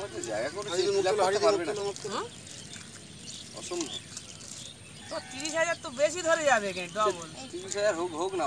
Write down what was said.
তো তিরিশ হাজার তো বেশি ধরে যাবে ডবল তিরিশ হাজার হোক হোক না